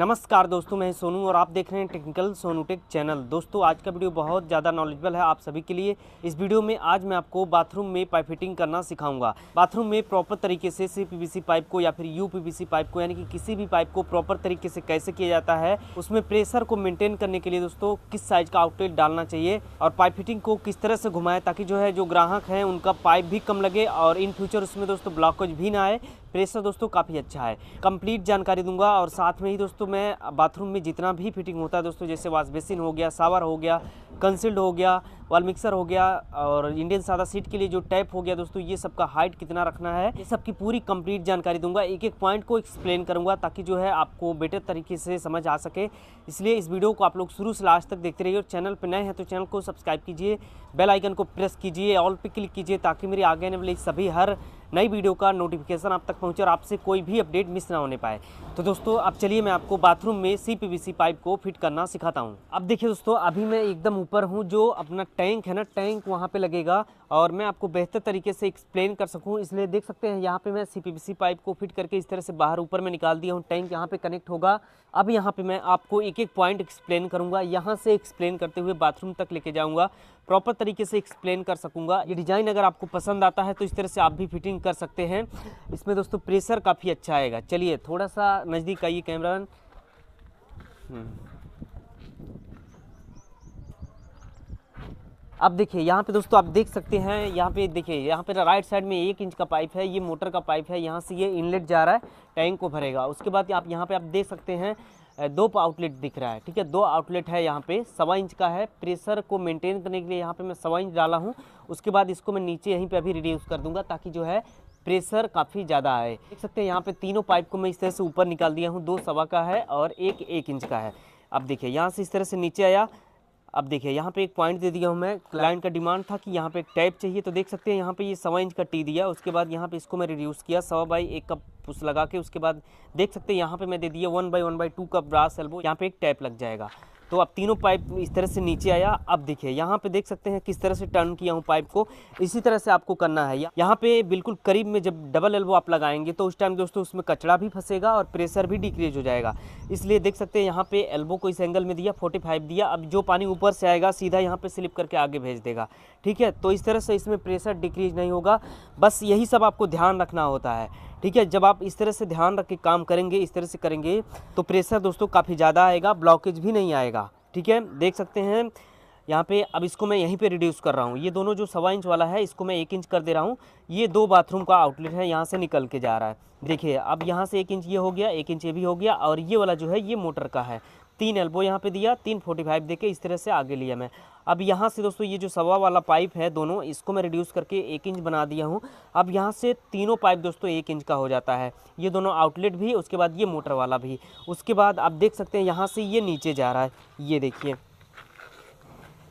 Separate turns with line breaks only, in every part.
नमस्कार दोस्तों मैं सोनू और आप देख रहे हैं टेक्निकल सोनू टेक चैनल दोस्तों आज का वीडियो बहुत ज़्यादा नॉलेजेबल है आप सभी के लिए इस वीडियो में आज मैं आपको बाथरूम में पाइप फिटिंग करना सिखाऊंगा बाथरूम में प्रॉपर तरीके से सी पाइप को या फिर यू पाइप को यानी कि किसी भी पाइप को प्रॉपर तरीके से कैसे किया जाता है उसमें प्रेशर को मेनटेन करने के लिए दोस्तों किस साइज का आउटलेट डालना चाहिए और पाइप फिटिंग को किस तरह से घुमाएं ताकि जो है जो ग्राहक हैं उनका पाइप भी कम लगे और इन फ्यूचर उसमें दोस्तों ब्लॉकेज भी ना आए प्रेशर दोस्तों काफ़ी अच्छा है कंप्लीट जानकारी दूंगा और साथ में ही दोस्तों मैं बाथरूम में जितना भी फिटिंग होता है दोस्तों जैसे वाश बेसिन हो गया सावर हो गया कंसिल्ड हो गया वाल मिक्सर हो गया और इंडियन सादा सीट के लिए जो टैप हो गया दोस्तों ये सबका हाइट कितना रखना है ये सबकी पूरी कंप्लीट जानकारी दूंगा एक एक पॉइंट को एक्सप्लेन करूंगा ताकि जो है आपको बेटर तरीके से समझ आ सके इसलिए इस वीडियो को आप लोग शुरू से लास्ट तक देखते रहिए और चैनल पर नए हैं तो चैनल को सब्सक्राइब कीजिए बेलाइकन को प्रेस कीजिए ऑल पर क्लिक कीजिए ताकि मेरे आगे आने वाले सभी हर नई वीडियो का नोटिफिकेशन आप तक पहुँचे और आपसे कोई भी अपडेट मिस ना होने पाए तो दोस्तों अब चलिए मैं आपको बाथरूम में सी पी पाइप को फिट करना सिखाता हूँ अब देखिए दोस्तों अभी मैं एकदम ऊपर हूँ जो अपना टैंक है ना टैंक वहाँ पर लगेगा और मैं आपको बेहतर तरीके से एक्सप्लेन कर सकूं इसलिए देख सकते हैं यहाँ पे मैं सी पाइप को फिट करके इस तरह से बाहर ऊपर में निकाल दिया हूँ टैंक यहाँ पे कनेक्ट होगा अब यहाँ पे मैं आपको एक एक पॉइंट एक्सप्लेन करूँगा यहाँ से एक्सप्लेन करते हुए बाथरूम तक लेके जाऊँगा प्रॉपर तरीके से एक्सप्लेन कर सकूँगा ये डिज़ाइन अगर आपको पसंद आता है तो इस तरह से आप भी फिटिंग कर सकते हैं इसमें दोस्तों प्रेशर काफ़ी अच्छा आएगा चलिए थोड़ा सा नज़दीक आइए कैमरा अब देखिए यहाँ पे दोस्तों आप देख सकते हैं यहाँ पे देखिए यहाँ पे राइट साइड में एक इंच का पाइप है ये मोटर का पाइप है यहाँ से ये इनलेट जा रहा है टैंक को भरेगा उसके बाद आप यहाँ पे आप देख सकते हैं दो आउटलेट दिख रहा है ठीक है दो आउटलेट है यहाँ पे सवा इंच का है प्रेशर को मेंटेन करने के लिए यहाँ पे मैं सवा इंच डाला हूँ उसके बाद इसको मैं नीचे यहीं पे अभी रिड्यूस कर दूंगा ताकि जो है प्रेशर काफ़ी ज़्यादा आए देख सकते हैं यहाँ पे तीनों पाइप को मैं इस तरह से ऊपर निकाल दिया हूँ दो सवा का है और एक एक इंच का है अब देखिए यहाँ से इस तरह से नीचे आया अब देखिए यहाँ पे एक पॉइंट दे दिया हूँ मैं क्लाइंट का डिमांड था कि यहाँ पे एक टैप चाहिए तो देख सकते हैं यहाँ पे ये सवा इंच का टी दिया उसके बाद यहाँ पे इसको मैं रिड्यूस किया सवा बाई एक कप पुस लगा के उसके बाद देख सकते हैं यहाँ पे मैं दे दिया one by one by two cup brass elbow यहाँ पे एक टैप लग जाएगा तो अब तीनों पाइप इस तरह से नीचे आया अब देखिए यहाँ पे देख सकते हैं किस तरह से टर्न किया हूँ पाइप को इसी तरह से आपको करना है यहाँ पे बिल्कुल करीब में जब डबल एल्बो आप लगाएंगे तो उस टाइम दोस्तों उसमें कचड़ा भी फंसेगा और प्रेशर भी डिक्रीज हो जाएगा इसलिए देख सकते हैं यहाँ पे एल्बो को इस एंगल में दिया फोर्टी दिया अब जो पानी ऊपर से आएगा सीधा यहाँ पर स्लिप करके आगे भेज देगा ठीक है तो इस तरह से इसमें प्रेशर डिक्रीज नहीं होगा बस यही सब आपको ध्यान रखना होता है ठीक है जब आप इस तरह से ध्यान रख के काम करेंगे इस तरह से करेंगे तो प्रेशर दोस्तों काफ़ी ज़्यादा आएगा ब्लॉकेज भी नहीं आएगा ठीक है देख सकते हैं यहाँ पे अब इसको मैं यहीं पे रिड्यूस कर रहा हूँ ये दोनों जो सवा इंच वाला है इसको मैं एक इंच कर दे रहा हूँ ये दो बाथरूम का आउटलेट है यहाँ से निकल के जा रहा है देखिए अब यहाँ से एक इंच ये हो गया एक इंच ये भी हो गया और ये वाला जो है ये मोटर का है तीन एल्बो यहाँ पे दिया तीन फोर्टी फाइव दे के इस तरह से आगे लिया मैं अब यहाँ से दोस्तों ये जो सवा वाला पाइप है दोनों इसको मैं रिड्यूस करके एक इंच बना दिया हूँ अब यहाँ से तीनों पाइप दोस्तों एक इंच का हो जाता है ये दोनों आउटलेट भी उसके बाद ये मोटर वाला भी उसके बाद आप देख सकते हैं यहाँ से ये नीचे जा रहा है ये देखिए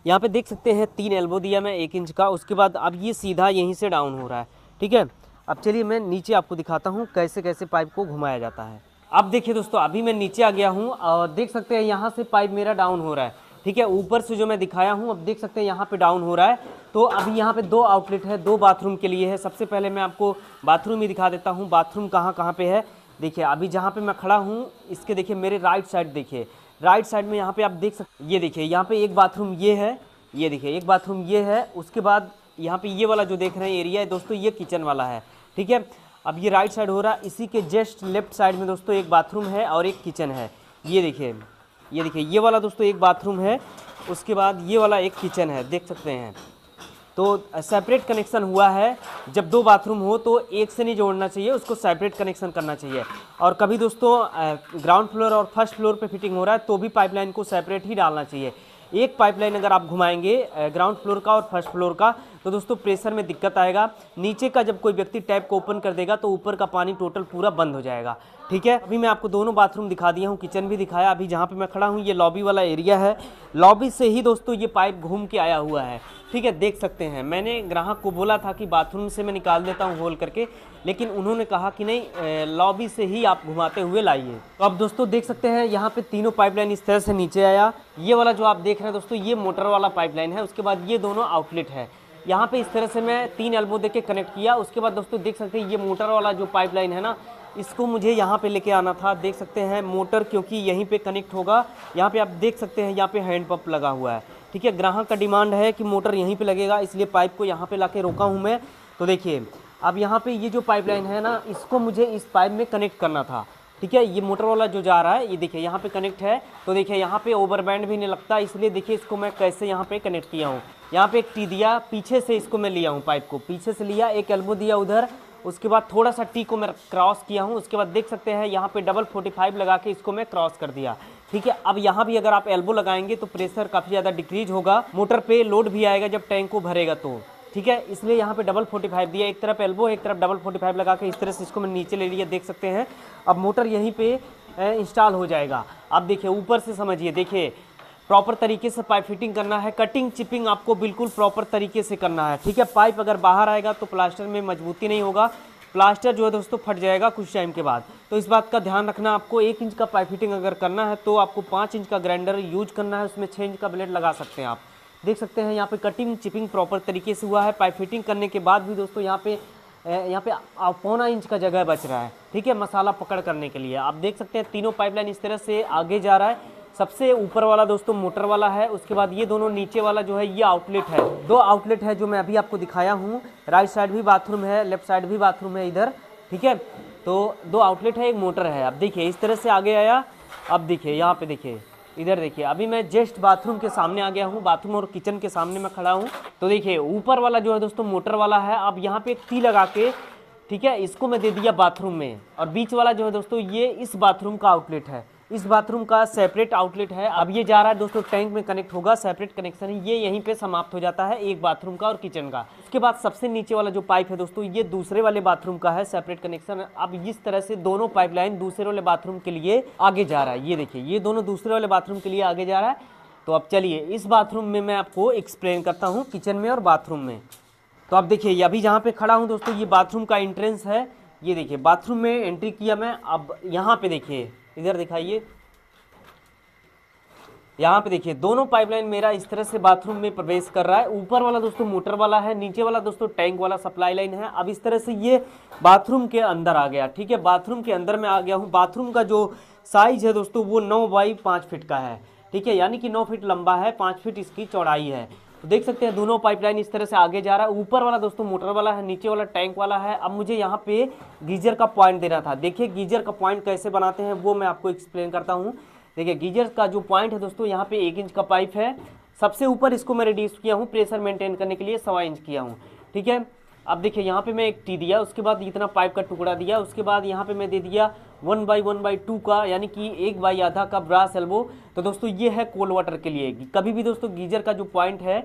यहाँ पर देख सकते हैं तीन एल्बो दिया मैं एक इंच का उसके बाद अब ये सीधा यहीं से डाउन हो रहा है ठीक है अब चलिए मैं नीचे आपको दिखाता हूँ कैसे कैसे पाइप को घुमाया जाता है अब देखिए दोस्तों अभी मैं नीचे आ गया हूँ और देख सकते हैं यहाँ से पाइप मेरा डाउन हो रहा है ठीक है ऊपर से जो मैं दिखाया हूँ अब देख सकते हैं यहाँ पे डाउन हो रहा है तो अभी यहाँ पे दो आउटलेट है दो बाथरूम के लिए है सबसे पहले मैं आपको बाथरूम ही दिखा देता हूँ बाथरूम कहाँ कहाँ पर है देखिए अभी जहाँ पे मैं खड़ा हूँ इसके देखिए मेरे राइट साइड देखिए राइट साइड में यहाँ पर आप देख सकते ये देखिए यहाँ पे एक बाथरूम ये है ये देखिए एक बाथरूम ये है उसके बाद यहाँ पर ये वाला जो देख रहे हैं एरिया है दोस्तों ये किचन वाला है ठीक है अब ये राइट साइड हो रहा इसी के जस्ट लेफ्ट साइड में दोस्तों एक बाथरूम है और एक किचन है ये देखिए ये देखिए ये वाला दोस्तों एक बाथरूम है उसके बाद ये वाला एक किचन है देख सकते हैं तो सेपरेट कनेक्शन हुआ है जब दो बाथरूम हो तो एक से नहीं जोड़ना चाहिए उसको सेपरेट कनेक्शन करना चाहिए और कभी दोस्तों ग्राउंड फ्लोर और फर्स्ट फ्लोर पे फिटिंग हो रहा है तो भी पाइपलाइन को सेपरेट ही डालना चाहिए एक पाइपलाइन अगर आप घुमाएंगे ग्राउंड फ्लोर का और फर्स्ट फ्लोर का तो दोस्तों प्रेशर में दिक्कत आएगा नीचे का जब कोई व्यक्ति टैप को ओपन कर देगा तो ऊपर का पानी टोटल पूरा बंद हो जाएगा ठीक है अभी मैं आपको दोनों बाथरूम दिखा दिया हूँ किचन भी दिखाया अभी जहाँ पे मैं खड़ा हूँ ये लॉबी वाला एरिया है लॉबी से ही दोस्तों ये पाइप घूम के आया हुआ है ठीक है देख सकते हैं मैंने ग्राहक को बोला था कि बाथरूम से मैं निकाल देता हूँ होल करके लेकिन उन्होंने कहा कि नहीं लॉबी से ही आप घुमाते हुए लाइए तो आप दोस्तों देख सकते हैं यहाँ पे तीनों पाइपलाइन इस तरह से नीचे आया ये वाला जो आप देख रहे हैं दोस्तों ये मोटर वाला पाइपलाइन है उसके बाद ये दोनों आउटलेट है यहाँ पे इस तरह से मैं तीन एल्बो दे के कनेक्ट किया उसके बाद दोस्तों देख सकते हैं ये मोटर वाला जो पाइपलाइन है ना इसको मुझे यहाँ पे लेके आना था देख सकते हैं मोटर क्योंकि यहीं पे कनेक्ट होगा यहाँ पे आप देख सकते हैं यहाँ पे हैंड पंप लगा हुआ है ठीक है ग्राहक का डिमांड है कि मोटर यहीं पे लगेगा इसलिए पाइप को यहाँ पे ला रोका हूँ मैं तो देखिए अब यहाँ पे ये जो पाइपलाइन है ना इसको मुझे इस पाइप में कनेक्ट करना था ठीक है ये मोटर वाला जो जा रहा है ये देखिए यहाँ पर कनेक्ट है तो देखिए यहाँ पर ओवरबैंड भी नहीं लगता इसलिए देखिए इसको मैं कैसे यहाँ पर कनेक्ट किया हूँ यहाँ पर एक टी दिया पीछे से इसको मैं लिया हूँ पाइप को पीछे से लिया एक एल्बो दिया उधर उसके बाद थोड़ा सा टी को मैं क्रॉस किया हूँ उसके बाद देख सकते हैं यहाँ पे डबल फोर्टी फाइव लगा के इसको मैं क्रॉस कर दिया ठीक है अब यहाँ भी अगर आप एल्बो लगाएंगे तो प्रेशर काफ़ी ज़्यादा डिक्रीज होगा मोटर पे लोड भी आएगा जब टैंक को भरेगा तो ठीक है इसलिए यहाँ पे डबल फोर्टी फाइव दिया एक तरफ एल्बो एक तरफ डबल फोर्टी फाइव लगा के इस तरह से इसको मैं नीचे ले लिया देख सकते हैं अब मोटर यहीं पे इंस्टॉल हो जाएगा अब देखिए ऊपर से समझिए देखिए प्रॉपर तरीके से पाइप फिटिंग करना है कटिंग चिपिंग आपको बिल्कुल प्रॉपर तरीके से करना है ठीक है पाइप अगर बाहर आएगा तो प्लास्टर में मजबूती नहीं होगा प्लास्टर जो है दोस्तों फट जाएगा कुछ टाइम के बाद तो इस बात का ध्यान रखना आपको एक इंच का पाइप फिटिंग अगर करना है तो आपको पाँच इंच का ग्राइंडर यूज करना है उसमें छः इंच का ब्लेड लगा सकते हैं आप देख सकते हैं यहाँ पे कटिंग चिपिंग प्रॉपर तरीके से हुआ है पाइप फिटिंग करने के बाद भी दोस्तों यहाँ पे यहाँ पे पौना इंच का जगह बच रहा है ठीक है मसाला पकड़ करने के लिए आप देख सकते हैं तीनों पाइपलाइन इस तरह से आगे जा रहा है सबसे ऊपर वाला दोस्तों मोटर वाला है उसके बाद ये दोनों नीचे वाला जो है ये आउटलेट है दो आउटलेट है जो मैं अभी आपको दिखाया हूँ राइट साइड भी बाथरूम है लेफ्ट साइड भी बाथरूम है इधर ठीक है तो दो आउटलेट है एक मोटर है अब देखिए इस तरह से आगे आया अब देखिए यहाँ पे देखिए इधर देखिए अभी मैं जस्ट बाथरूम के सामने आ गया हूँ बाथरूम और किचन के सामने मैं खड़ा हूँ तो देखिए ऊपर वाला जो है दोस्तों मोटर वाला है अब यहाँ पे एक टी लगा के ठीक है इसको मैं दे दिया बाथरूम में और बीच वाला जो है दोस्तों ये इस बाथरूम का आउटलेट है इस बाथरूम का सेपरेट आउटलेट है अब ये जा रहा है दोस्तों टैंक में कनेक्ट होगा सेपरेट कनेक्शन है ये यहीं पे समाप्त हो जाता है एक बाथरूम का और किचन का उसके बाद सबसे नीचे वाला जो पाइप है दोस्तों ये दूसरे वाले बाथरूम का है सेपरेट कनेक्शन अब इस तरह से दोनों पाइपलाइन दूसरे वाले बाथरूम के लिए आगे जा रहा है ये देखिए ये दोनों दूसरे वाले बाथरूम के लिए आगे जा रहा है तो अब चलिए इस बाथरूम में मैं आपको एक्सप्लेन करता हूँ किचन में और बाथरूम में तो आप देखिए अभी जहाँ पे खड़ा हूँ दोस्तों ये बाथरूम का एंट्रेंस है ये देखिए बाथरूम में एंट्री किया मैं अब यहाँ पे देखिए इधर दिखाइए यहाँ पे देखिए दोनों पाइपलाइन मेरा इस तरह से बाथरूम में प्रवेश कर रहा है ऊपर वाला दोस्तों मोटर वाला है नीचे वाला दोस्तों टैंक वाला सप्लाई लाइन है अब इस तरह से ये बाथरूम के अंदर आ गया ठीक है बाथरूम के अंदर मैं आ गया हूँ बाथरूम का जो साइज है दोस्तों वो नौ बाई पाँच फिट का है ठीक है यानी कि नौ फीट लंबा है पाँच फिट इसकी चौड़ाई है तो देख सकते हैं दोनों पाइपलाइन इस तरह से आगे जा रहा है ऊपर वाला दोस्तों मोटर वाला है नीचे वाला टैंक वाला है अब मुझे यहाँ पे गीजर का पॉइंट देना था देखिए गीजर का पॉइंट कैसे बनाते हैं वो मैं आपको एक्सप्लेन करता हूँ देखिए गीजर का जो पॉइंट है दोस्तों यहाँ पे एक इंच का पाइप है सबसे ऊपर इसको मैं रिड्यूस किया हूँ प्रेशर मेंटेन करने के लिए सवा इंच किया हूँ ठीक है अब देखिए यहाँ पे मैं एक टी दिया उसके बाद इतना पाइप का टुकड़ा दिया उसके बाद यहाँ पे मैं दे दिया one by one by two का यानी कि एक बाई आधा का ब्रास एल्बो तो दोस्तों ये है कोल्ड वाटर के लिए कभी भी दोस्तों गीजर का जो पॉइंट है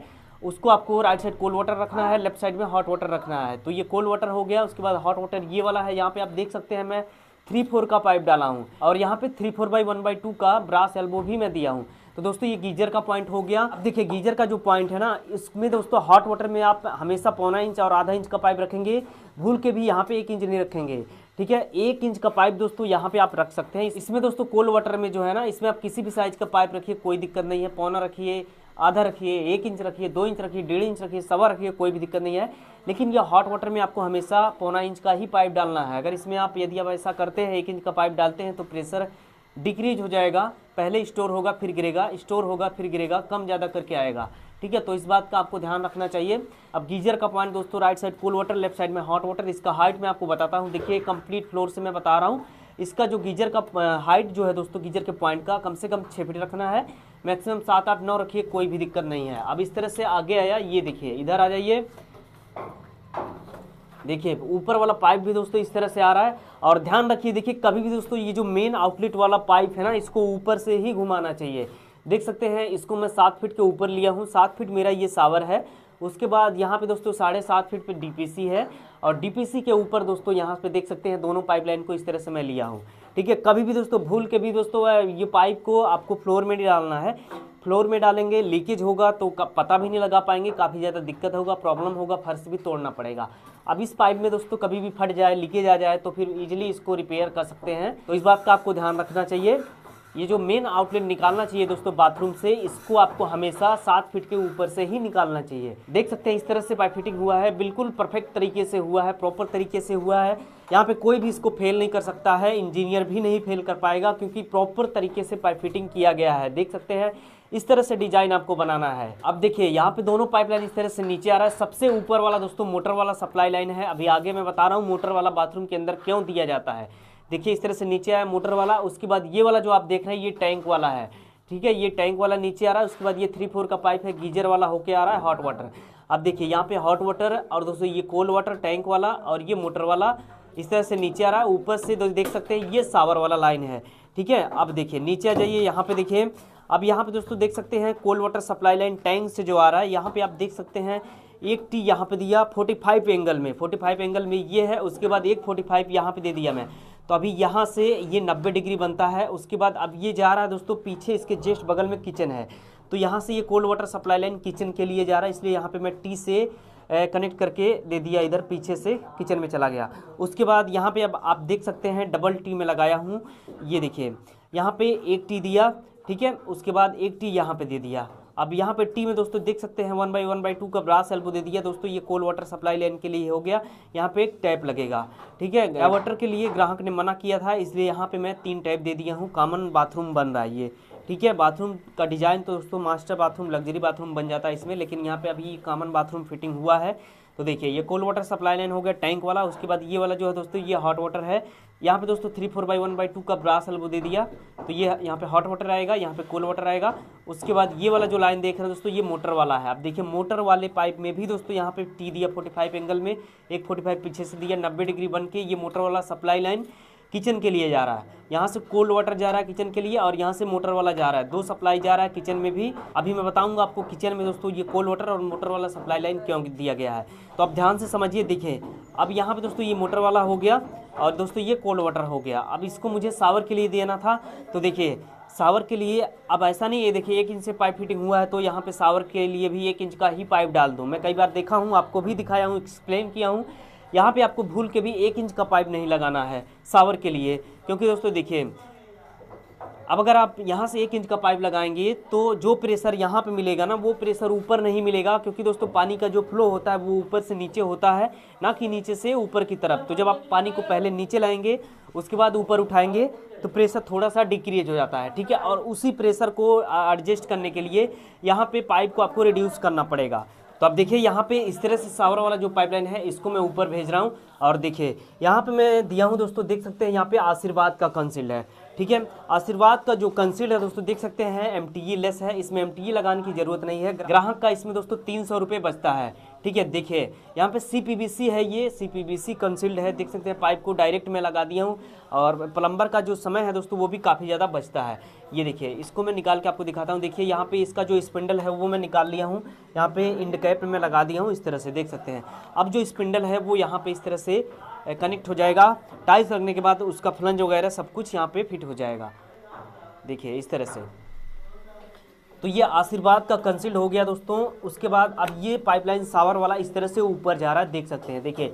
उसको आपको राइट साइड कोल्ड वाटर रखना है लेफ्ट साइड में हॉट वाटर रखना है तो ये कोल्ड वाटर हो गया उसके बाद हॉट वाटर ये वाला है यहाँ पे आप देख सकते हैं मैं थ्री फोर का पाइप डाला हूँ और यहाँ पे three four by one by two का ब्रास एल्बो भी मैं दिया हूँ तो दोस्तों ये गीजर का पॉइंट हो गया अब देखिए गीजर का जो पॉइंट है ना इसमें दोस्तों हॉट वाटर में आप हमेशा पौना इंच और आधा इंच का पाइप रखेंगे भूल के भी यहाँ पे एक इंच नहीं रखेंगे ठीक है एक इंच का पाइप दोस्तों यहाँ पे आप रख सकते हैं इसमें दोस्तों कोल्ड वाटर में जो है ना इसमें आप किसी भी साइज़ का पाइप रखिए कोई दिक्कत नहीं है पौना रखिए आधा रखिए एक इंच रखिए दो इंच रखिए डेढ़ इंच रखिए सवा रखिए कोई भी दिक्कत नहीं है लेकिन यह हॉट वाटर में आपको हमेशा पौना इंच का ही पाइप डालना है अगर इसमें आप यदि आप ऐसा करते हैं एक इंच का पाइप डालते हैं तो प्रेशर डिक्रीज हो जाएगा पहले स्टोर होगा फिर गिरेगा स्टोर होगा फिर गिरेगा कम ज़्यादा करके आएगा ठीक है तो इस बात का आपको ध्यान रखना चाहिए अब गीजर का पॉइंट दोस्तों right side cool water left side में हॉट वाटर इसका हाइट मैं आपको बताता हूँ देखिए कंप्लीट फ्लोर से मैं बता रहा हूँ इसका जो गीजर का हाइट जो है दोस्तों गीजर के पॉइंट का कम से कम छः फीट रखना है मैक्सिमम सात आठ नौ रखिए कोई भी दिक्कत नहीं है अब इस तरह से आगे आया ये देखिए इधर आ जाइए देखिए ऊपर वाला पाइप भी दोस्तों इस तरह से आ रहा है और ध्यान रखिए देखिए कभी भी दोस्तों ये जो मेन आउटलेट वाला पाइप है ना इसको ऊपर से ही घुमाना चाहिए देख सकते हैं इसको मैं सात फीट के ऊपर लिया हूँ सात फीट मेरा ये सावर है उसके बाद यहाँ पे दोस्तों साढ़े सात फीट पे डीपीसी है और डीपीसी के ऊपर दोस्तों यहाँ पे देख सकते हैं दोनों पाइपलाइन को इस तरह से मैं लिया हूँ ठीक है कभी भी दोस्तों भूल के भी दोस्तों ये पाइप को आपको फ्लोर में नहीं डालना है फ्लोर में डालेंगे लीकेज होगा तो पता भी नहीं लगा पाएंगे काफ़ी ज़्यादा दिक्कत होगा प्रॉब्लम होगा फर्श भी तोड़ना पड़ेगा अब इस पाइप में दोस्तों कभी भी फट जाए लीकेज आ जाए तो फिर ईजिली इसको रिपेयर कर सकते हैं तो इस बात का आपको ध्यान रखना चाहिए ये जो मेन आउटलेट निकालना चाहिए दोस्तों बाथरूम से इसको आपको हमेशा सात फीट के ऊपर से ही निकालना चाहिए देख सकते हैं इस तरह से पाइप फिटिंग हुआ है बिल्कुल परफेक्ट तरीके से हुआ है प्रॉपर तरीके से हुआ है यहाँ पे कोई भी इसको फेल नहीं कर सकता है इंजीनियर भी नहीं फेल कर पाएगा क्योंकि प्रॉपर तरीके से पाइप फिटिंग किया गया है देख सकते हैं इस तरह से डिजाइन आपको बनाना है अब देखिए यहाँ पे दोनों पाइपलाइन इस तरह से नीचे आ रहा है सबसे ऊपर वाला दोस्तों मोटर वाला सप्लाई लाइन है अभी आगे मैं बता रहा हूँ मोटर वाला बाथरूम के अंदर क्यों दिया जाता है देखिए इस तरह से नीचे आया मोटर वाला उसके बाद ये वाला जो आप देख रहे हैं ये टैंक वाला है ठीक है ये टैंक वाला नीचे आ रहा है उसके बाद ये थ्री फोर का पाइप है गीजर वाला होके आ रहा है हॉट वाटर अब देखिए यहाँ पे हॉट वाटर और दोस्तों ये कोल्ड वाटर टैंक वाला और ये मोटर वाला इस तरह से नीचे आ रहा है ऊपर से देख सकते हैं ये सावर वाला लाइन है ठीक है अब देखिए नीचे आ जाइए यहाँ पे देखिए अब यहाँ पे दोस्तों देख सकते हैं cold water supply line tank से जो आ रहा है यहाँ पे आप देख सकते हैं एक टी यहाँ पे दिया 45 एंगल में 45 एंगल में ये है उसके बाद एक 45 यहाँ पे दे दिया मैं तो अभी यहाँ से ये 90 डिग्री बनता है उसके बाद अब ये जा रहा है दोस्तों पीछे इसके जस्ट बगल में किचन है तो यहाँ से ये cold water supply line kitchen के लिए जा रहा है इसलिए यहाँ पे मैं टी से कनेक्ट करके दे दिया इधर पीछे से किचन में चला गया उसके बाद यहाँ पे अब आप देख सकते हैं डबल टी में लगाया हूँ ये देखिए यहाँ पे एक टी दिया ठीक है उसके बाद एक टी यहाँ पे दे दिया अब यहाँ पे टी में दोस्तों देख सकते हैं one by one by two का ब्रास एल्बो दे दिया दोस्तों ये कोल्ड वाटर सप्लाई लाइन के लिए हो गया यहाँ पे एक टैप लगेगा ठीक है वाटर के लिए ग्राहक ने मना किया था इसलिए यहाँ पे मैं तीन टैप दे दिया हूँ कॉमन बाथरूम बन रहा है ये ठीक है बाथरूम का डिज़ाइन तो दोस्तों मास्टर बाथरूम लग्जरी बाथरूम बन जाता है इसमें लेकिन यहाँ पे अभी कॉमन बाथरूम फिटिंग हुआ है तो देखिए ये कोल्ड वाटर सप्लाई लाइन हो गया टैंक वाला उसके बाद ये वाला जो है दोस्तों ये हॉट वाटर है यहाँ पे दोस्तों three four by one by two का ब्रास अल्बो दे दिया तो ये यह यहाँ पे हॉट वाटर आएगा यहाँ पे कोल्ड वाटर आएगा उसके बाद ये वाला जो लाइन देख रहे हैं दोस्तों ये मोटर वाला है आप देखिए मोटर वाले पाइप में भी दोस्तों यहाँ पे टी दिया फोर्टी फाइव एंगल में एक फोर्टी फाइव पीछे से दिया नब्बे डिग्री बन के ये मोटर वाला सप्लाई लाइन किचन के लिए जा रहा है यहाँ से कोल्ड वाटर जा रहा है किचन के लिए और यहाँ से मोटर वाला जा रहा है दो सप्लाई जा रहा है किचन में भी अभी मैं बताऊँगा आपको किचन में दोस्तों ये कोल्ड वाटर और मोटर वाला सप्लाई लाइन क्यों दिया गया है तो आप ध्यान से समझिए देखें अब यहाँ पे दोस्तों ये मोटर वाला हो गया और दोस्तों ये कोल्ड वाटर हो गया अब इसको मुझे सावर के लिए देना था तो देखिए सावर के लिए अब ऐसा नहीं है देखिए एक इंच से पाइप फिटिंग हुआ है तो यहाँ पे सावर के लिए भी एक इंच का ही पाइप डाल दूँ मैं कई बार देखा हूँ आपको भी दिखाया हूँ एक्सप्लेन किया हूँ यहाँ पे आपको भूल के भी एक इंच का पाइप नहीं लगाना है सावर के लिए क्योंकि दोस्तों देखिए अब अगर आप यहाँ से एक इंच का पाइप लगाएंगे तो जो प्रेशर यहाँ पे मिलेगा ना वो प्रेशर ऊपर नहीं मिलेगा क्योंकि दोस्तों पानी का जो फ्लो होता है वो ऊपर से नीचे होता है ना कि नीचे से ऊपर की तरफ तो जब आप पानी को पहले नीचे लाएंगे उसके बाद ऊपर उठाएंगे तो प्रेशर थोड़ा सा डिक्रीज हो जाता है ठीक है और उसी प्रेशर को एडजस्ट करने के लिए यहाँ पर पाइप को आपको रिड्यूस करना पड़ेगा तो अब देखिए यहाँ पे इस तरह से सावरा वाला जो पाइपलाइन है इसको मैं ऊपर भेज रहा हूँ और देखिए यहाँ पे मैं दिया हूँ दोस्तों देख सकते हैं यहाँ पे आशीर्वाद का कंसिल है ठीक है आशीर्वाद का जो कंसिल है दोस्तों देख सकते हैं एम लेस e है इसमें एम e लगाने की जरूरत नहीं है ग्राहक का इसमें दोस्तों तीन सौ बचता है ठीक है देखिए यहाँ पे सी है ये सी कंसील्ड है देख सकते हैं पाइप को डायरेक्ट मैं लगा दिया हूँ और प्लम्बर का जो समय है दोस्तों वो भी काफ़ी ज़्यादा बचता है ये देखिए इसको मैं निकाल के आपको दिखाता हूँ देखिए यहाँ पे इसका जो स्पिंडल है वो मैं निकाल लिया हूँ यहाँ पे इंड कैप में लगा दिया हूँ इस तरह से देख सकते हैं अब जो स्पिंडल है वो यहाँ पर इस तरह से कनेक्ट हो जाएगा टाइल्स लगने के बाद उसका फ्लंज वगैरह सब कुछ यहाँ पर फिट हो जाएगा देखिए इस तरह से तो ये आशीर्वाद का कंसिल्ड हो गया दोस्तों उसके बाद अब ये पाइपलाइन सावर वाला इस तरह से ऊपर जा रहा है देख सकते हैं देखिए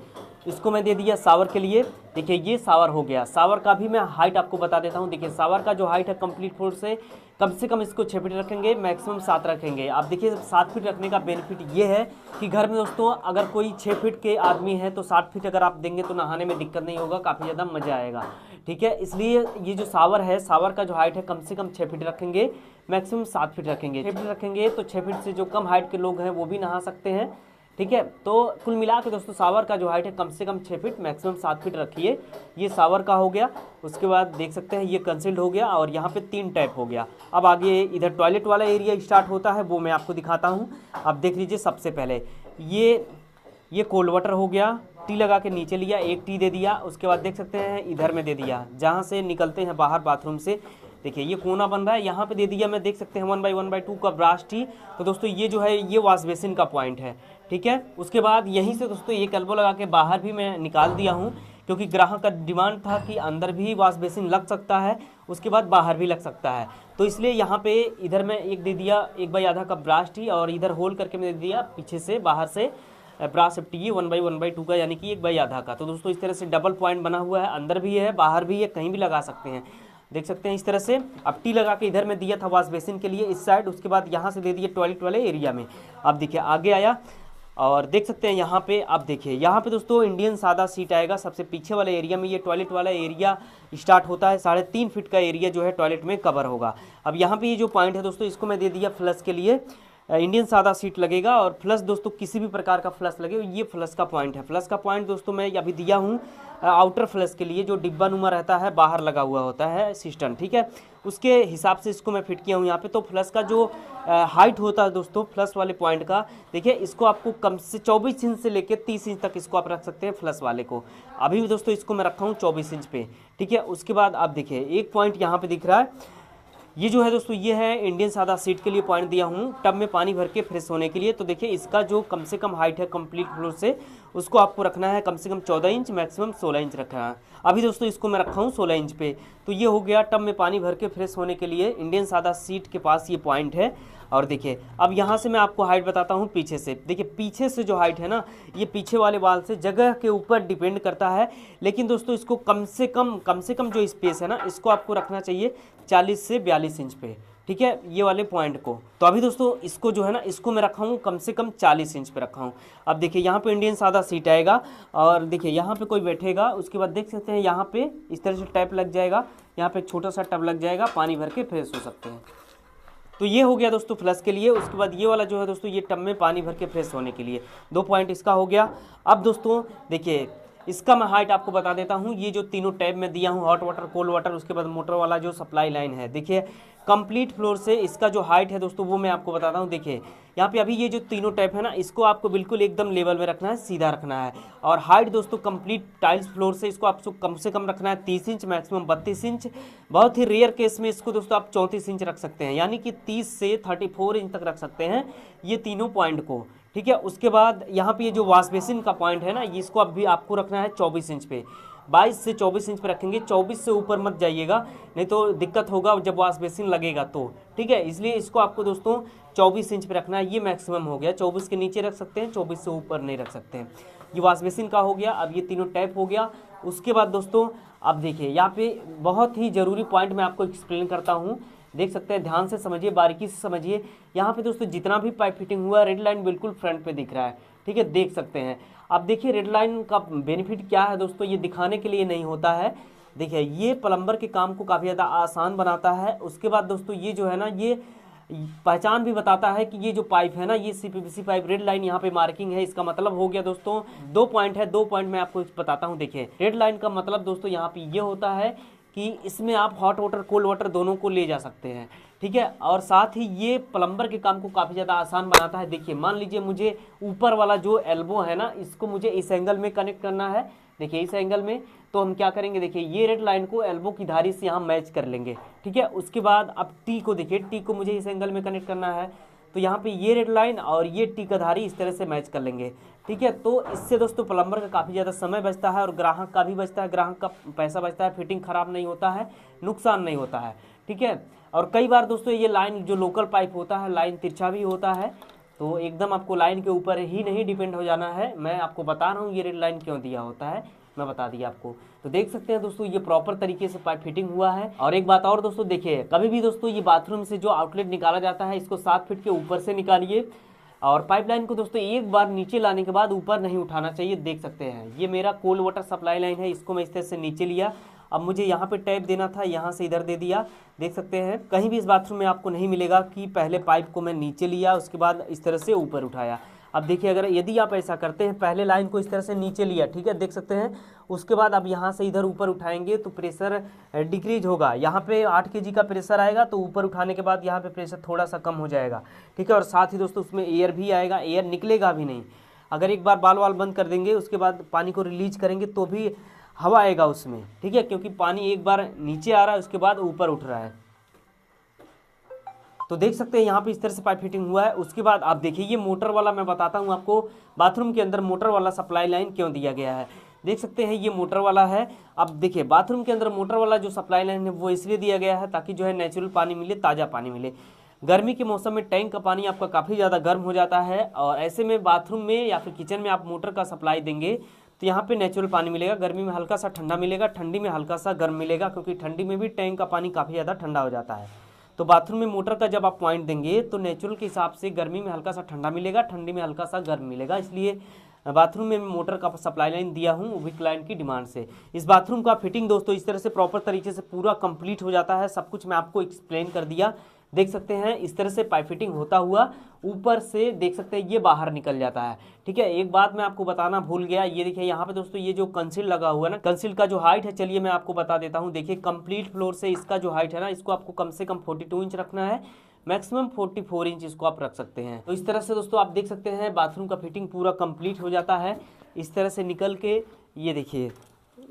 इसको मैं दे दिया सावर के लिए देखिए ये सावर हो गया सावर का भी मैं हाइट आपको बता देता हूँ देखिए सावर का जो हाइट है कंप्लीट फोर से कम से कम इसको छः फीट रखेंगे मैक्सिमम सात रखेंगे आप देखिए सात फीट रखने का बेनिफिट ये है कि घर में दोस्तों अगर कोई छः फीट के आदमी है तो सात फीट अगर आप देंगे तो नहाने में दिक्कत नहीं होगा काफ़ी ज़्यादा मज़ा आएगा ठीक है इसलिए ये जो सावर है सावर का जो हाइट है कम से कम छः फीट रखेंगे मैक्सिमम सात फीट रखेंगे छः फीट रखेंगे तो छः फीट से जो कम हाइट के लोग हैं वो भी नहा सकते हैं ठीक है तो कुल मिला के दोस्तों सावर का जो हाइट है कम से कम छः फीट मैक्सिमम सात फीट रखिए ये सावर का हो गया उसके बाद देख सकते हैं ये कंसील्ड हो गया और यहाँ पे तीन टाइप हो गया अब आगे इधर टॉयलेट वाला एरिया स्टार्ट होता है वो मैं आपको दिखाता हूँ आप देख लीजिए सबसे पहले ये ये कोल्ड वाटर हो गया टी लगा के नीचे लिया एक टी दे दिया उसके बाद देख सकते हैं इधर में दे दिया जहाँ से निकलते हैं बाहर बाथरूम से देखिए ये कोना बन रहा है यहाँ पे दे दिया मैं देख सकते हैं one by one by two का ब्राश टी तो दोस्तों ये जो है ये वॉश बेसिन का पॉइंट है ठीक है उसके बाद यहीं से दोस्तों एक कल्बो लगा के बाहर भी मैं निकाल दिया हूँ क्योंकि ग्राहक का डिमांड था कि अंदर भी वॉश बेसिन लग सकता है उसके बाद बाहर भी लग सकता है तो इसलिए यहाँ पे इधर मैं एक दे दिया एक बाई आधा का ब्रास्ट ही और इधर होल करके मैं दे दिया पीछे से बाहर से ब्रास ये one by one by two का यानी कि एक बाई आधा का तो दोस्तों इस तरह से डबल पॉइंट बना हुआ है अंदर भी है बाहर भी है कहीं भी लगा सकते हैं देख सकते हैं इस तरह से अब टी लगा के इधर में दिया था वाश बेसिन के लिए इस साइड उसके बाद यहाँ से दे दिए टॉयलेट वाले एरिया में अब देखिए आगे आया और देख सकते हैं यहाँ पे आप देखिए यहाँ पे दोस्तों इंडियन सादा सीट आएगा सबसे पीछे वाले एरिया में ये टॉयलेट वाला एरिया स्टार्ट होता है साढ़े तीन फीट का एरिया जो है टॉयलेट में कवर होगा अब यहाँ पे ये जो पॉइंट है दोस्तों इसको मैं दे दिया फ्लश के लिए इंडियन सादा सीट लगेगा और फ्लस दोस्तों किसी भी प्रकार का फ्लस लगे ये फ्लस का पॉइंट है फ्लस का पॉइंट दोस्तों मैं अभी दिया हूँ आउटर फ्लस के लिए जो डिब्बा नुमा रहता है बाहर लगा हुआ होता है सिस्टम ठीक है उसके हिसाब से इसको मैं फिट किया हूँ यहाँ पे तो फ्लस का जो हाइट होता है दोस्तों फ्लस वाले पॉइंट का देखिए इसको आपको कम से चौबीस इंच से लेकर तीस इंच तक इसको आप रख सकते हैं फ्लस वाले को अभी भी दोस्तों इसको मैं रखा हूँ चौबीस इंच पे ठीक है उसके बाद आप देखिए एक पॉइंट यहाँ पर दिख रहा है ये जो है दोस्तों ये है इंडियन सादा सीट के लिए पॉइंट दिया हूँ टब में पानी भर के फ्रेश होने के लिए तो देखिए इसका जो कम से कम हाइट है कंप्लीट फ्लोर से उसको आपको रखना है कम से कम चौदह इंच मैक्सिमम सोलह इंच रखना है अभी दोस्तों इसको मैं रखा हूँ सोलह इंच पे तो ये हो गया टब में पानी भर के फ्रेश होने के लिए इंडियन सादा सीट के पास ये पॉइंट है और देखिए अब यहाँ से मैं आपको हाइट बताता हूँ पीछे से देखिए पीछे से जो हाइट है ना ये पीछे वाले बाल से जगह के ऊपर डिपेंड करता है लेकिन दोस्तों इसको कम से कम कम से कम जो स्पेस है ना इसको आपको रखना चाहिए चालीस से बयालीस इंच पे ठीक है ये वाले पॉइंट को तो अभी दोस्तों इसको जो है ना इसको मैं रखा हूँ कम से कम 40 इंच पे रखा हूँ अब देखिए यहाँ पे इंडियन सादा सीट आएगा और देखिए यहाँ पे कोई बैठेगा उसके बाद देख सकते हैं यहाँ पे इस तरह से टैप लग जाएगा यहाँ पे एक छोटा सा टब लग जाएगा पानी भर के फ्रेश हो सकते हैं तो ये हो गया दोस्तों फ्लश के लिए उसके बाद ये वाला जो है दोस्तों ये टब में पानी भर के फ्रेश होने के लिए दो पॉइंट इसका हो गया अब दोस्तों देखिए इसका मैं हाइट आपको बता देता हूँ ये जो तीनों टैब में दिया हूँ हॉट वाटर कोल्ड वाटर उसके बाद मोटर वाला जो सप्लाई लाइन है देखिए कंप्लीट फ्लोर से इसका जो हाइट है दोस्तों वो मैं आपको बताता हूँ देखिए यहाँ पे अभी ये जो तीनों टैप है ना इसको आपको बिल्कुल एकदम लेवल में रखना है सीधा रखना है और हाइट दोस्तों कंप्लीट टाइल्स फ्लोर से इसको आपको कम से कम रखना है तीस इंच मैक्सिमम बत्तीस इंच बहुत ही रेयर केस में इसको दोस्तों आप चौंतीस इंच रख सकते हैं यानी कि तीस से थर्टी इंच तक रख सकते हैं ये तीनों पॉइंट को ठीक है उसके बाद यहाँ पे ये जो वॉश बेसिन का पॉइंट है ना इसको अभी आपको रखना है चौबीस इंच पे 22 से 24 इंच पे रखेंगे 24 से ऊपर मत जाइएगा नहीं तो दिक्कत होगा जब वॉश बेसिन लगेगा तो ठीक है इसलिए इसको आपको दोस्तों 24 इंच पे रखना है ये मैक्सिमम हो गया 24 के नीचे रख सकते हैं 24 से ऊपर नहीं रख सकते हैं ये वाश बेसिन का हो गया अब ये तीनों टैप हो गया उसके बाद दोस्तों अब देखिए यहाँ पे बहुत ही ज़रूरी पॉइंट मैं आपको एक्सप्लेन करता हूँ देख सकते हैं ध्यान से समझिए बारीकी से समझिए यहाँ पे दोस्तों जितना भी पाइप फिटिंग हुआ रेड लाइन बिल्कुल फ्रंट पे दिख रहा है ठीक है देख सकते हैं अब देखिए रेड लाइन का बेनिफिट क्या है दोस्तों ये दिखाने के लिए नहीं होता है देखिए ये प्लम्बर के काम को काफ़ी ज़्यादा आसान बनाता है उसके बाद दोस्तों ये जो है ना ये पहचान भी बताता है कि ये जो पाइप है ना ये सी पाइप रेड लाइन यहाँ पे मार्किंग है इसका मतलब हो गया दोस्तों दो पॉइंट है दो पॉइंट मैं आपको बताता हूँ देखिए रेड लाइन का मतलब दोस्तों यहाँ पे ये होता है कि इसमें आप हॉट वाटर कोल्ड वाटर दोनों को ले जा सकते हैं ठीक है और साथ ही ये प्लम्बर के काम को काफ़ी ज़्यादा आसान बनाता है देखिए मान लीजिए मुझे ऊपर वाला जो एल्बो है ना इसको मुझे इस एंगल में कनेक्ट करना है देखिए इस एंगल में तो हम क्या करेंगे देखिए ये रेड लाइन को एल्बो की धारी से यहाँ मैच कर लेंगे ठीक है उसके बाद अब टी को देखिए टी को मुझे इस एंगल में कनेक्ट करना है तो यहाँ पे ये रेड लाइन और ये टीकाधारी इस तरह से मैच कर लेंगे ठीक है तो इससे दोस्तों प्लम्बर का काफ़ी ज़्यादा समय बचता है और ग्राहक का भी बचता है ग्राहक का पैसा बचता है फिटिंग ख़राब नहीं होता है नुकसान नहीं होता है ठीक है और कई बार दोस्तों ये लाइन जो लोकल पाइप होता है लाइन तिरछा भी होता है तो एकदम आपको लाइन के ऊपर ही नहीं डिपेंड हो जाना है मैं आपको बता रहा हूँ ये रेड लाइन क्यों दिया होता है इतना बता दिया आपको तो देख सकते हैं दोस्तों ये प्रॉपर तरीके से पाइप फिटिंग हुआ है और एक बात और दोस्तों देखिए कभी भी दोस्तों ये बाथरूम से जो आउटलेट निकाला जाता है इसको सात फिट के ऊपर से निकालिए और पाइपलाइन को दोस्तों एक बार नीचे लाने के बाद ऊपर नहीं उठाना चाहिए देख सकते हैं ये मेरा कोल्ड वाटर सप्लाई लाइन है इसको मैं इस तरह से नीचे लिया अब मुझे यहाँ पे टैप देना था यहाँ से इधर दे दिया देख सकते हैं कहीं भी इस बाथरूम में आपको नहीं मिलेगा कि पहले पाइप को मैं नीचे लिया उसके बाद इस तरह से ऊपर उठाया अब देखिए अगर यदि आप ऐसा करते हैं पहले लाइन को इस तरह से नीचे लिया ठीक है देख सकते हैं उसके बाद अब यहाँ से इधर ऊपर उठाएंगे तो प्रेशर डिक्रीज होगा यहाँ पे आठ के का प्रेशर आएगा तो ऊपर उठाने के बाद यहाँ पे प्रेशर थोड़ा सा कम हो जाएगा ठीक है और साथ ही दोस्तों उसमें एयर भी आएगा एयर निकलेगा भी नहीं अगर एक बार बाल वाल बंद कर देंगे उसके बाद पानी को रिलीज करेंगे तो भी हवा आएगा उसमें ठीक है क्योंकि पानी एक बार नीचे आ रहा है उसके बाद ऊपर उठ रहा है तो देख सकते हैं यहाँ पे इस तरह से पाइप फिटिंग हुआ है उसके बाद आप देखिए ये मोटर वाला मैं बताता हूँ आपको बाथरूम के अंदर मोटर वाला सप्लाई लाइन क्यों दिया गया है देख सकते हैं ये मोटर वाला है अब देखिए बाथरूम के अंदर मोटर वाला जो सप्लाई लाइन है वो इसलिए दिया गया है ताकि जो है नेचुरल पानी मिले ताज़ा पानी मिले गर्मी के मौसम में टैंक का पानी आपका काफ़ी ज़्यादा गर्म हो जाता है और ऐसे में बाथरूम में या फिर किचन में आप मोटर का सप्लाई देंगे तो यहाँ पे नेचुरल पानी मिलेगा गर्मी में हल्का सा ठंडा मिलेगा ठंडी में हल्का सा गर्म मिलेगा क्योंकि ठंडी में भी टैंक का पानी काफ़ी ज़्यादा ठंडा हो जाता है तो बाथरूम में मोटर का जब आप पॉइंट देंगे तो नेचुरल के हिसाब से गर्मी में हल्का सा ठंडा मिलेगा ठंडी में हल्का सा गर्म मिलेगा इसलिए बाथरूम में मोटर का सप्लाई लाइन दिया हूँ वो भी क्लाइंट की डिमांड से इस बाथरूम का फिटिंग दोस्तों इस तरह से प्रॉपर तरीके से पूरा कंप्लीट हो जाता है सब कुछ मैं आपको एक्सप्लेन कर दिया देख सकते हैं इस तरह से पाइपिटिंग होता हुआ ऊपर से देख सकते हैं ये बाहर निकल जाता है ठीक है एक बात मैं आपको बताना भूल गया ये देखिए यहाँ पे दोस्तों ये जो कंसिल लगा हुआ है ना कंसिल का जो हाइट है चलिए मैं आपको बता देता हूँ देखिए कंप्लीट फ्लोर से इसका जो हाइट है ना इसको आपको कम से कम फोर्टी इंच रखना है मैक्सिमम 44 इंच इसको आप रख सकते हैं तो इस तरह से दोस्तों आप देख सकते हैं बाथरूम का फिटिंग पूरा कंप्लीट हो जाता है इस तरह से निकल के ये देखिए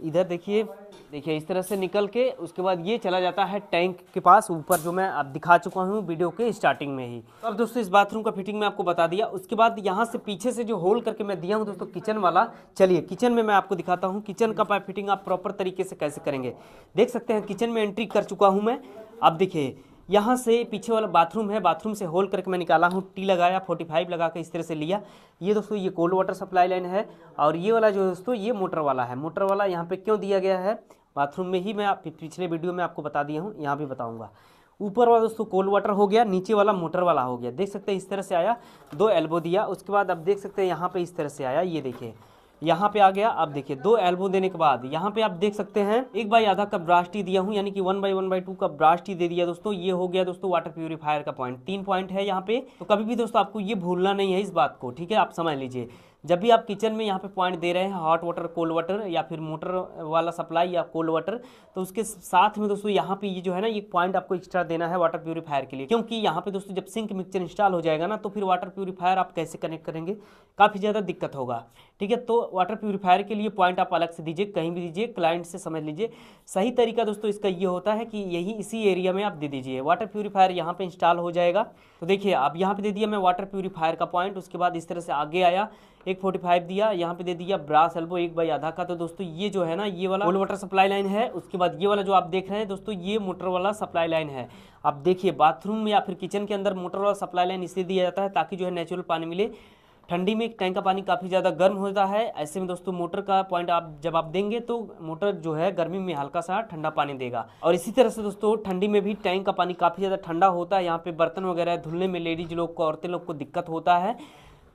इधर देखिए देखिए इस तरह से निकल के उसके बाद ये चला जाता है टैंक के पास ऊपर जो मैं आप दिखा चुका हूँ वीडियो के स्टार्टिंग में ही तो अब दोस्तों इस बाथरूम का फिटिंग मैं आपको बता दिया उसके बाद यहाँ से पीछे से जो होल करके मैं दिया हूँ दोस्तों किचन वाला चलिए किचन में मैं आपको दिखाता हूँ किचन का पाइप फिटिंग आप प्रॉपर तरीके से कैसे करेंगे देख सकते हैं किचन में एंट्री कर चुका हूँ मैं अब देखिए यहाँ से पीछे वाला बाथरूम है बाथरूम से होल करके मैं निकाला हूँ टी लगाया 45 लगा के इस तरह से लिया ये दोस्तों ये कोल्ड वाटर सप्लाई लाइन है और ये वाला जो दोस्तों ये मोटर वाला है मोटर वाला यहाँ पे क्यों दिया गया है बाथरूम में ही मैं आप पिछले वीडियो में आपको बता दिया हूँ यहाँ भी बताऊँगा ऊपर वाला दोस्तों कोल्ड वाटर हो गया नीचे वाला मोटर वाला हो गया देख सकते हैं इस तरह से आया दो एल्बो दिया उसके बाद अब देख सकते हैं यहाँ पर इस तरह से आया ये देखिए यहाँ पे आ गया आप देखिए दो एल्बो देने के बाद यहाँ पे आप देख सकते हैं एक बाई आधा कप ब्रास्टी दिया हूँ यानी कि one by one by two cup brass tee दे दिया दोस्तों ये हो गया दोस्तों वाटर प्योरीफायर का पॉइंट तीन पॉइंट है यहाँ पे तो कभी भी दोस्तों आपको ये भूलना नहीं है इस बात को ठीक है आप समझ लीजिए जब भी आप किचन में यहाँ पे पॉइंट दे रहे हैं हॉट वाटर कोल्ड वाटर या फिर मोटर वाला सप्लाई या कोल्ड वाटर तो उसके साथ में दोस्तों यहाँ पे ये जो है ना ये पॉइंट आपको एक्स्ट्रा देना है वाटर प्योरीफायर के लिए क्योंकि यहाँ पे दोस्तों जब सिंक मिक्सचर इंस्टॉल हो जाएगा ना तो फिर वाटर प्योरीफायर आप कैसे कनेक्ट करेंगे काफ़ी ज़्यादा दिक्कत होगा ठीक है तो वाटर प्योरीफायर के लिए पॉइंट आप अलग से दीजिए कहीं भी दीजिए क्लाइंट से समझ लीजिए सही तरीका दोस्तों इसका ये होता है कि यही इसी एरिया में आप दे दीजिए वाटर प्योरीफायर यहाँ पर इंस्टॉल हो जाएगा तो देखिए आप यहाँ पर दे दिया मैं वाटर प्योरीफायर का पॉइंट उसके बाद इस तरह से आगे आया एक फोर्टी फाइव दिया यहाँ पे दे दिया ब्रास एल्बो एक बाई आधा का तो दोस्तों ये जो है ना ये वाला ओल्ड वाटर सप्लाई लाइन है उसके बाद ये वाला जो आप देख रहे हैं दोस्तों ये मोटर वाला सप्लाई लाइन है आप देखिए बाथरूम या फिर किचन के अंदर मोटर वाला सप्लाई लाइन इसलिए दिया जाता है ताकि जो है नेचुरल पानी मिले ठंडी में टैंक का पानी काफ़ी ज़्यादा गर्म होता है ऐसे में दोस्तों मोटर का पॉइंट आप जब आप देंगे तो मोटर जो है गर्मी में हल्का सा ठंडा पानी देगा और इसी तरह से दोस्तों ठंडी में भी टैंक का पानी काफ़ी ज़्यादा ठंडा होता है यहाँ पे बर्तन वगैरह धुलने में लेडीज लोग को औरतें लोग को दिक्कत होता है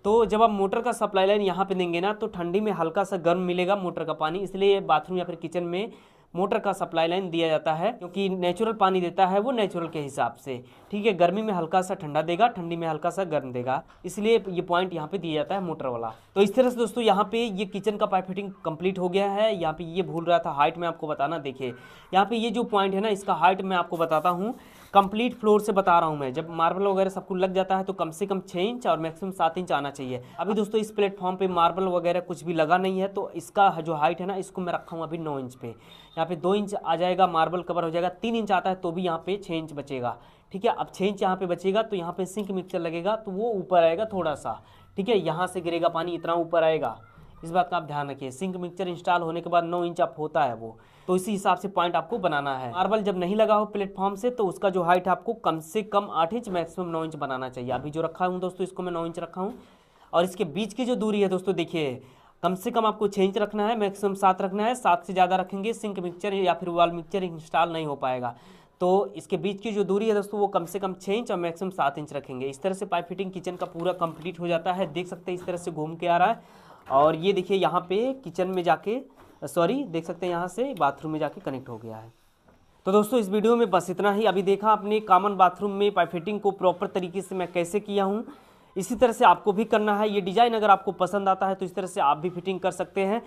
तो जब आप मोटर का सप्लाई लाइन यहाँ पे देंगे ना तो ठंडी में हल्का सा गर्म मिलेगा मोटर का पानी इसलिए बाथरूम या फिर किचन में मोटर का सप्लाई लाइन दिया जाता है क्योंकि नेचुरल पानी देता है वो नेचुरल के हिसाब से ठीक है गर्मी में हल्का सा ठंडा देगा ठंडी में हल्का सा गर्म देगा इसलिए ये पॉइंट यहाँ पे दिया जाता है मोटर वाला तो इस तरह से दोस्तों यहाँ पे ये किचन का पाइप फिटिंग कंप्लीट हो गया है यहाँ पे ये भूल रहा था हाइट में आपको बताना देखिए यहाँ पे ये जो पॉइंट है ना इसका हाइट मैं आपको बताता हूँ कंप्लीट फ्लोर से बता रहा हूँ मैं जब मार्बल वगैरह सब कुछ लग जाता है तो कम से कम छः इंच और मैक्सिमम सात इंच आना चाहिए अभी दोस्तों इस प्लेटफॉर्म पे मार्बल वगैरह कुछ भी लगा नहीं है तो इसका जो हाइट है ना इसको मैं रखा हूँ अभी नौ इंच पे यहाँ पे दो इंच आ जाएगा मार्बल कवर हो जाएगा तीन इंच आता है तो भी यहाँ पे छः इंच बचेगा ठीक है अब छः इंच यहाँ पे बचेगा तो यहाँ पे सिंक मिक्सर लगेगा तो वो ऊपर आएगा थोड़ा सा ठीक है यहाँ से गिरेगा पानी इतना ऊपर आएगा इस बात का आप ध्यान रखिए सिंक मिक्सचर इंस्टॉल होने के बाद नौ इंच आप होता है वो तो इसी हिसाब से पॉइंट आपको बनाना है मार्बल जब नहीं लगा हो प्लेटफॉर्म से तो उसका जो हाइट आपको कम से कम आठ इंच मैक्सिमम नौ इंच बनाना चाहिए अभी जो रखा हूँ दोस्तों इसको मैं नौ इंच रखा हूँ और इसके बीच की जो दूरी है दोस्तों देखिए कम से कम आपको छः इंच रखना है मैक्सिमम सात रखना है सात से ज़्यादा रखेंगे सिंक मिक्सचर या फिर वॉल मिक्सचर इंस्टॉल नहीं हो पाएगा तो इसके बीच की जो दूरी है दोस्तों वो कम से कम छः इंच और मैक्सिमम सात इंच रखेंगे इस तरह से पाइप फिटिंग किचन का पूरा कंप्लीट हो जाता है देख सकते हैं इस तरह से घूम के आ रहा है और ये देखिए यहाँ पे किचन में जाके सॉरी देख सकते हैं यहाँ से बाथरूम में जाके कनेक्ट हो गया है तो दोस्तों इस वीडियो में बस इतना ही अभी देखा आपने कॉमन बाथरूम में फिटिंग को प्रॉपर तरीके से मैं कैसे किया हूँ इसी तरह से आपको भी करना है ये डिज़ाइन अगर आपको पसंद आता है तो इस तरह से आप भी फिटिंग कर सकते हैं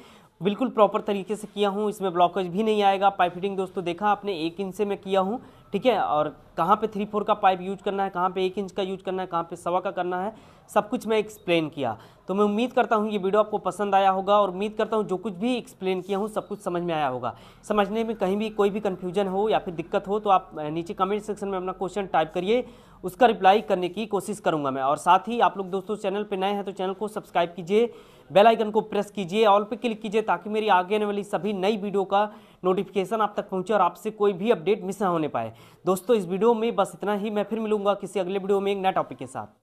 बिल्कुल प्रॉपर तरीके से किया हूँ इसमें ब्लॉकेज भी नहीं आएगा पाइप फिटिंग दोस्तों देखा आपने एक इंच से मैं किया हूँ ठीक है और कहाँ पे थ्री फोर का पाइप यूज करना है कहाँ पे एक इंच का यूज करना है कहाँ पे सवा का करना है सब कुछ मैं एक्सप्लेन किया तो मैं उम्मीद करता हूँ ये वीडियो आपको पसंद आया होगा और उम्मीद करता हूँ जो कुछ भी एक्सप्लेन किया हूँ सब कुछ समझ में आया होगा समझने में कहीं भी कोई भी कन्फ्यूजन हो या फिर दिक्कत हो तो आप नीचे कमेंट सेक्शन में अपना क्वेश्चन टाइप करिए उसका रिप्लाई करने की कोशिश करूँगा मैं और साथ ही आप लोग दोस्तों चैनल पर नए हैं तो चैनल को सब्सक्राइब कीजिए बेल आइकन को प्रेस कीजिए ऑल पे क्लिक कीजिए ताकि मेरी आगे आने वाली सभी नई वीडियो का नोटिफिकेशन आप तक पहुंचे और आपसे कोई भी अपडेट मिस ना होने पाए दोस्तों इस वीडियो में बस इतना ही मैं फिर मिलूंगा किसी अगले वीडियो में एक नए टॉपिक के साथ